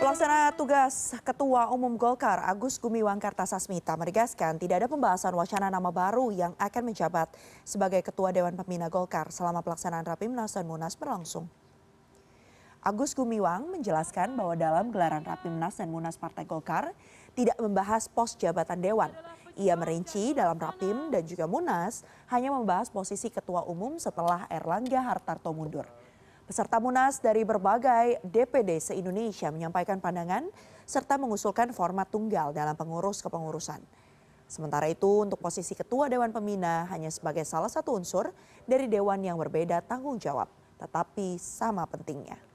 Pelaksana tugas Ketua Umum Golkar Agus Gumiwang Kartasasmita menegaskan tidak ada pembahasan wacana nama baru yang akan menjabat sebagai Ketua Dewan Pembina Golkar selama pelaksanaan Rapimnas dan Munas berlangsung. Agus Gumiwang menjelaskan bahwa dalam gelaran Rapimnas dan Munas Partai Golkar tidak membahas pos jabatan Dewan. Ia merinci dalam Rapim dan juga Munas hanya membahas posisi Ketua Umum setelah Erlangga Hartarto mundur. Peserta Munas dari berbagai DPD se-Indonesia menyampaikan pandangan serta mengusulkan format tunggal dalam pengurus kepengurusan. Sementara itu, untuk posisi Ketua Dewan Pembina hanya sebagai salah satu unsur dari dewan yang berbeda tanggung jawab, tetapi sama pentingnya.